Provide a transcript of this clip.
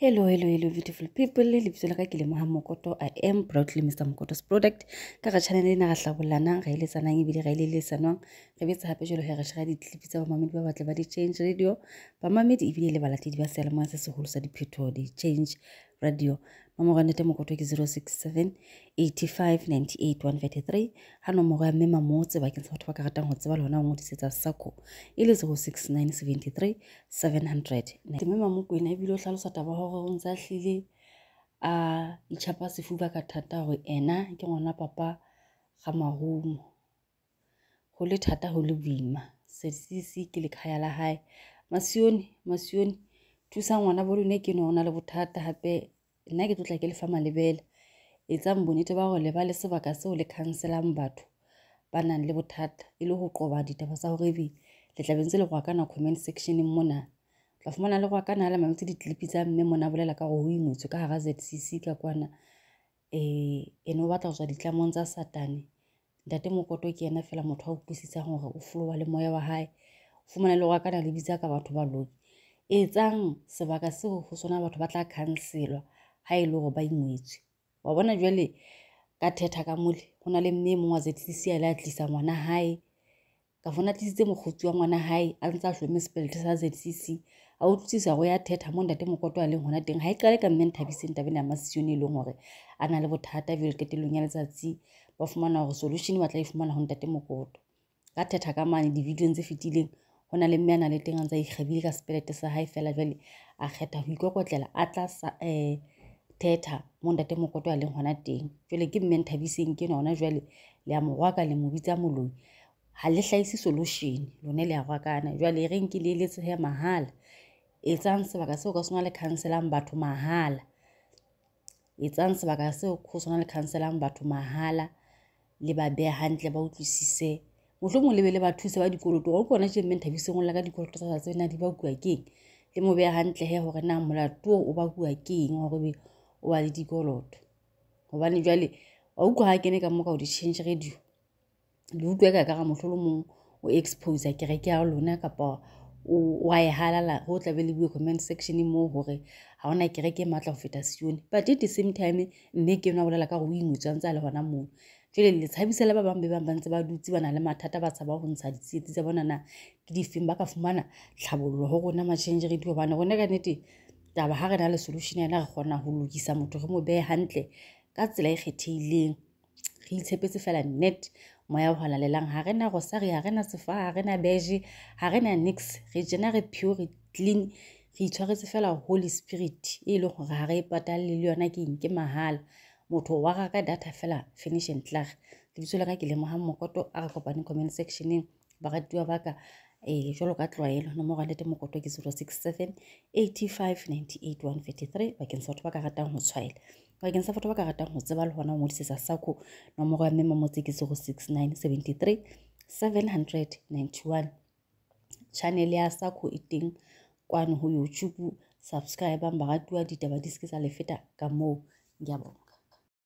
hello hello hello beautiful people lebitso la ka ke lemoga mokoto i am broadly mr mokotos product ka ga tšhanele e na ga tlabolanang ga e letsanang ebile ga e le letsanang re betse gape jalo ge re shega ditlipi tsa bamamedi ba batle ba di-change radio bamamedi ebile le balatedi ba sealemoya se segolo sa diphetho di-change radio mamo ga nnete mokoto ke 0678593 ga nomogo ya mema mo tsebakeng sa batho ba ka ratang go tseba le gona ngodisetsa sacco e le 06973700 mema mo kwena ebile o tlhalosa taba gore o ntse a tlhile a itšhapa sefuba ka thata gore ena ke ngwana papa ga marumo go le thata go le boima sesese ke lekgaya la gae masione masione thusa ngwana bo lone ke no o na le bothata gape nna ke tlotla ke lefa malebela etsang bonnete ba go leba le sebaka seo le kganselang batho ba nang le bothata e le go qoba ditaba tsa gore be letlabeng tse le go akana comment sectioneng mona tla fomana le go akana le mametse ditlelipi tsa mme mona bolela ka gore o imotswe ka gara z c c ka kwana um ene o batla go tswa ditlamong tsa satane ntate mokoto ke ena fela motho a utlwisitsang gore o folowa le moya wa gae o fomana le go akana le bitsa ka batho ba loki e tsang sebaka seo go sona batho ba tla cancelwa ga e le gore ba ingwetswe wa bona jale ka thetha ka mole go na le mme e mongwe wa zetlisi a le a tlisa ngwana gae ka fona tlisitse mogotsi wa ngwana gae a ntse a tlhome sepelete sa zcc a utlwisisa go ya thetha mo ndate mokoto a leng gona teng ga e qale ka mme nthabiseng tabene ya masione e leng gore a na le bothata bjo leketelong ya letsatsi ba fumana gore solution e ba tla e fumana go ndate mokoto ka thetha ka mane di-videong tse fetileng go na le mme a na le teng a ntse a ikgabile ka sepelete sa gae fela jale a kgetha go ikokotlela a tlaum theta mo ntate mokoto a leng gona teng jale ke mmenthabiseng ke nona jale le a morwaka le mobitsa moloi ga le tlhaise solution lone le ya rwakana jale e reng ke le eletsege mahala e tsang sebaka seo ka sena le cancelang batho mahala e tsang sebaka seo go sena le cancelang batho mahala le ba bee gantle ba utlwisise motlho mongwe lebe le ba thuse ba dikoloto gore ke ona je mmenthabisengwe le ka dikoloto tsatsa tsena di bakua keng le mo bee gantle ge gore na molatuo o bakua keng gore o ba le dikoloto gobane jale wa utlwa ga kene ka moka o di-change radio le utlwa ka kara motlho lo mongwe o expose kereke ya lona kapa wa e halala go o tlabe le bue comment section moo gore ga ona kereke e maatla go feta sione but at the same time mme ke na bolela ka go ingwe tswantse a le gona mono jele letshabisa le ba bangwe be bangwe ba ntse ba dutse ba na le mathata ba tshaba go ntsha ditsietsi tsa bonana ke difeng ba ka fumana tlhabololo go rona machangeredi gobane gone ka nete taba ga re na le solution yana re kgona go lokisa motho re mo beye hantle ka tsela e kgetheileng re itshepetse fela net moya o galalelang ga rena rosari ga rena sefa ga rena bege ga rena nix re jena re pure re clean re itshwaretse fela holy spirit e e leng gore ga re e patalele le yona ke eng ke mahala motho wa raka data fela finish and clar lebitso le ka ke lemogang mokoto a re kopane comment sectioneng baratiwa baka um jwalo ka tlwaelo nomoro ya letemokoto ke 0678598133 bakeng sa batho ba ka ratang ho tshwaela bakeng sa batho ba ka ratang ho tseba le hona ho ngodisetsa sacco nomoro ya mmemamotse ke 06973791 channel ya sacco e teng kwane ho youtube subscribe ba ratuwa ditaba di seke tsa lefeta ka moo ke a bona